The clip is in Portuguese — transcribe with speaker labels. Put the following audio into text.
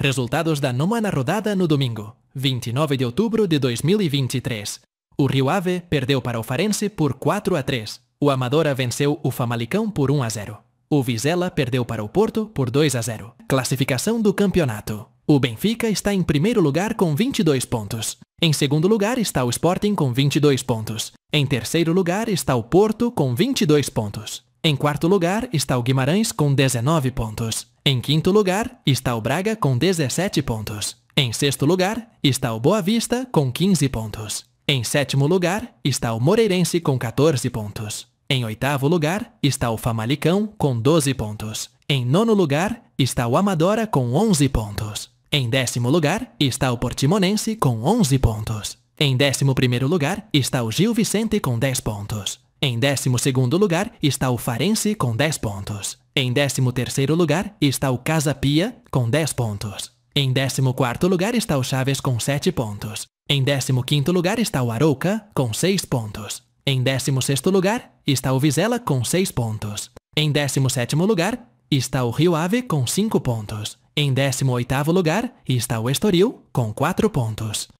Speaker 1: Resultados da nona rodada no domingo, 29 de outubro de 2023. O Rio Ave perdeu para o Farense por 4 a 3. O Amadora venceu o Famalicão por 1 a 0. O Vizela perdeu para o Porto por 2 a 0. Classificação do campeonato. O Benfica está em primeiro lugar com 22 pontos. Em segundo lugar está o Sporting com 22 pontos. Em terceiro lugar está o Porto com 22 pontos. Em quarto lugar está o Guimarães com 19 pontos. Em quinto lugar está o Braga com 17 pontos. Em sexto lugar está o Boa Vista com 15 pontos. Em sétimo lugar está o Moreirense com 14 pontos. Em oitavo lugar está o Famalicão com 12 pontos. Em nono lugar está o Amadora com 11 pontos. Em décimo lugar está o Portimonense com 11 pontos. Em décimo primeiro lugar está o Gil Vicente com 10 pontos. Em 12 lugar está o Farense com 10 pontos. Em 13 lugar está o Casa Pia com 10 pontos. Em 14 lugar está o Chaves com 7 pontos. Em 15 lugar está o Arouca com 6 pontos. Em 16 lugar está o Vizela com 6 pontos. Em 17 lugar está o Rio Ave com 5 pontos. Em 18 lugar está o Estoril com 4 pontos.